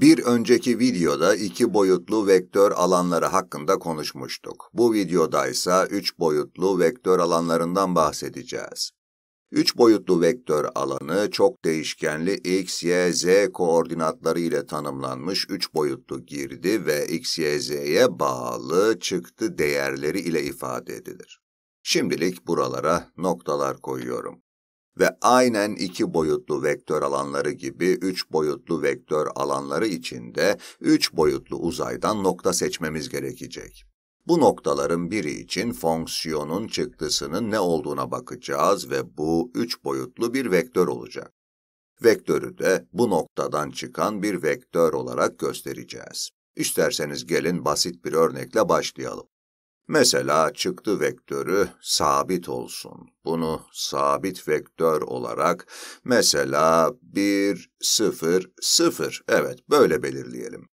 Bir önceki videoda iki boyutlu vektör alanları hakkında konuşmuştuk. Bu videoda ise üç boyutlu vektör alanlarından bahsedeceğiz. Üç boyutlu vektör alanı çok değişkenli x, y, z koordinatları ile tanımlanmış üç boyutlu girdi ve x, y, z'ye bağlı çıktı değerleri ile ifade edilir. Şimdilik buralara noktalar koyuyorum ve aynen iki boyutlu vektör alanları gibi üç boyutlu vektör alanları içinde üç boyutlu uzaydan nokta seçmemiz gerekecek. Bu noktaların biri için fonksiyonun çıktısının ne olduğuna bakacağız ve bu üç boyutlu bir vektör olacak. Vektörü de bu noktadan çıkan bir vektör olarak göstereceğiz. İsterseniz gelin basit bir örnekle başlayalım. Mesela çıktı vektörü sabit olsun. Bunu sabit vektör olarak mesela 1, 0, 0 evet böyle belirleyelim.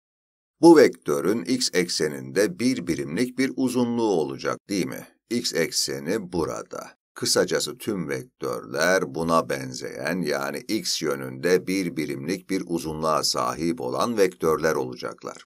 Bu vektörün x ekseninde bir birimlik bir uzunluğu olacak değil mi? x ekseni burada. Kısacası tüm vektörler buna benzeyen yani x yönünde bir birimlik bir uzunluğa sahip olan vektörler olacaklar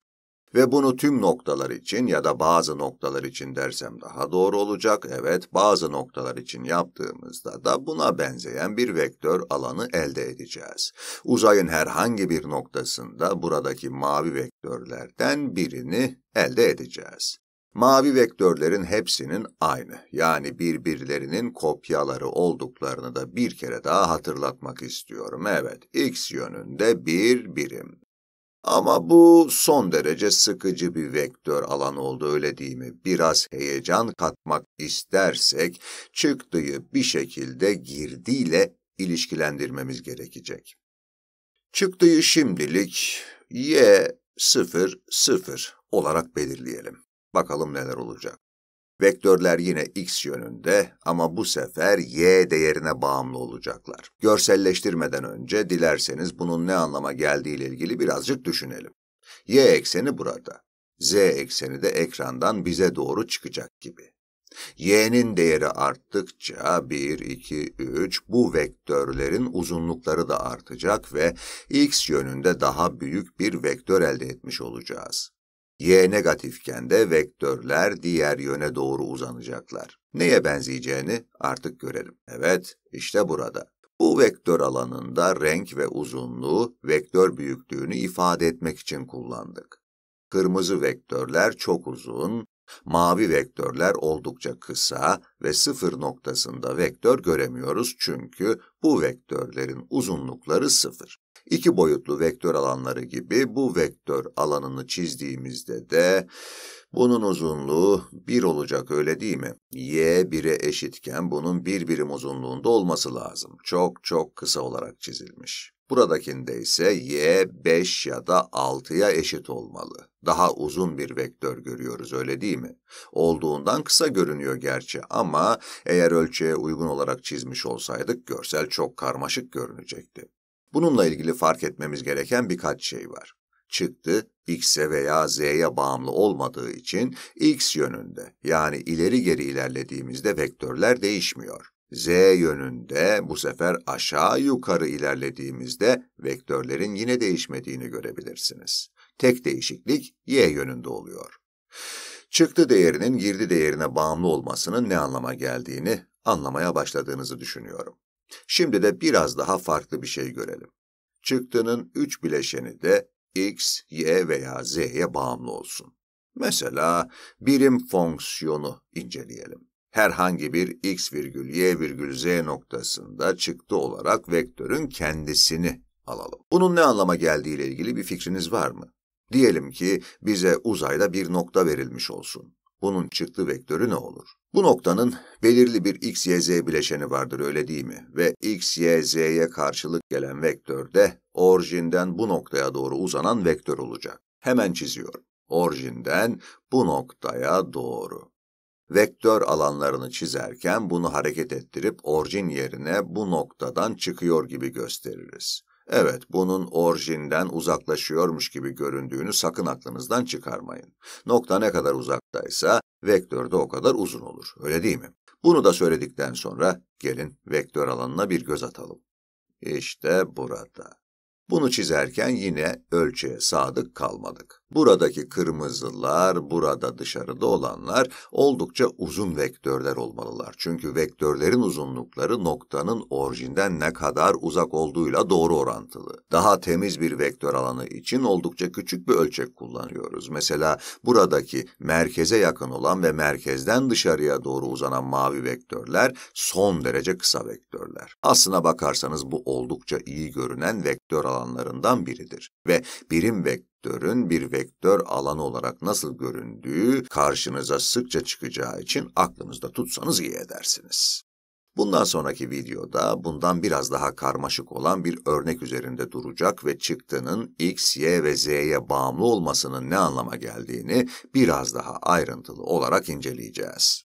ve bunu tüm noktalar için ya da bazı noktalar için dersem daha doğru olacak. Evet, bazı noktalar için yaptığımızda da buna benzeyen bir vektör alanı elde edeceğiz. Uzayın herhangi bir noktasında buradaki mavi vektörlerden birini elde edeceğiz. Mavi vektörlerin hepsinin aynı, yani birbirlerinin kopyaları olduklarını da bir kere daha hatırlatmak istiyorum. Evet, x yönünde bir birim, ama bu son derece sıkıcı bir vektör alanı oldu öyle değil mi? Biraz heyecan katmak istersek çıktıyı bir şekilde girdiyle ilişkilendirmemiz gerekecek. Çıktıyı şimdilik y00 olarak belirleyelim. Bakalım neler olacak. Vektörler yine x yönünde ama bu sefer y değerine bağımlı olacaklar. Görselleştirmeden önce dilerseniz bunun ne anlama geldiği ile ilgili birazcık düşünelim. y ekseni burada. z ekseni de ekrandan bize doğru çıkacak gibi. y'nin değeri arttıkça 1, 2, 3 bu vektörlerin uzunlukları da artacak ve x yönünde daha büyük bir vektör elde etmiş olacağız. Y negatifken de vektörler diğer yöne doğru uzanacaklar. Neye benzeyeceğini artık görelim. Evet, işte burada. Bu vektör alanında renk ve uzunluğu vektör büyüklüğünü ifade etmek için kullandık. Kırmızı vektörler çok uzun, mavi vektörler oldukça kısa ve sıfır noktasında vektör göremiyoruz çünkü bu vektörlerin uzunlukları sıfır iki boyutlu vektör alanları gibi bu vektör alanını çizdiğimizde de bunun uzunluğu 1 olacak öyle değil mi? Y 1'e eşitken bunun bir birim uzunluğunda olması lazım. Çok çok kısa olarak çizilmiş. Buradakinde ise y 5 ya da 6'ya eşit olmalı. Daha uzun bir vektör görüyoruz öyle değil mi? Olduğundan kısa görünüyor gerçi ama eğer ölçüye uygun olarak çizmiş olsaydık görsel çok karmaşık görünecekti. Bununla ilgili fark etmemiz gereken birkaç şey var. Çıktı, X'e veya Z'ye bağımlı olmadığı için X yönünde yani ileri geri ilerlediğimizde vektörler değişmiyor. Z yönünde bu sefer aşağı yukarı ilerlediğimizde vektörlerin yine değişmediğini görebilirsiniz. Tek değişiklik Y yönünde oluyor. Çıktı değerinin girdi değerine bağımlı olmasının ne anlama geldiğini anlamaya başladığınızı düşünüyorum. Şimdi de biraz daha farklı bir şey görelim. Çıktının üç bileşeni de x, y veya z'ye bağımlı olsun. Mesela birim fonksiyonu inceleyelim. Herhangi bir x virgül y virgül z noktasında çıktı olarak vektörün kendisini alalım. Bunun ne anlama geldiği ile ilgili bir fikriniz var mı? Diyelim ki bize uzayda bir nokta verilmiş olsun bunun çıktı vektörü ne olur? Bu noktanın belirli bir x, y, z bileşeni vardır öyle değil mi? Ve x, y, z'ye karşılık gelen vektör de orijinden bu noktaya doğru uzanan vektör olacak. Hemen çiziyorum. Orijinden bu noktaya doğru. Vektör alanlarını çizerken bunu hareket ettirip orijin yerine bu noktadan çıkıyor gibi gösteririz. Evet, bunun orijinden uzaklaşıyormuş gibi göründüğünü sakın aklınızdan çıkarmayın. Nokta ne kadar uzaktaysa vektör de o kadar uzun olur, öyle değil mi? Bunu da söyledikten sonra gelin vektör alanına bir göz atalım. İşte burada. Bunu çizerken yine ölçüye sadık kalmadık. Buradaki kırmızılar, burada dışarıda olanlar oldukça uzun vektörler olmalılar. Çünkü vektörlerin uzunlukları noktanın orijinden ne kadar uzak olduğuyla doğru orantılı. Daha temiz bir vektör alanı için oldukça küçük bir ölçek kullanıyoruz. Mesela buradaki merkeze yakın olan ve merkezden dışarıya doğru uzanan mavi vektörler son derece kısa vektörler. Aslına bakarsanız bu oldukça iyi görünen vektör alanlarından biridir ve birim vektör vektörün bir vektör alanı olarak nasıl göründüğü karşınıza sıkça çıkacağı için aklınızda tutsanız iyi edersiniz. Bundan sonraki videoda bundan biraz daha karmaşık olan bir örnek üzerinde duracak ve çıktının x, y ve z'ye bağımlı olmasının ne anlama geldiğini biraz daha ayrıntılı olarak inceleyeceğiz.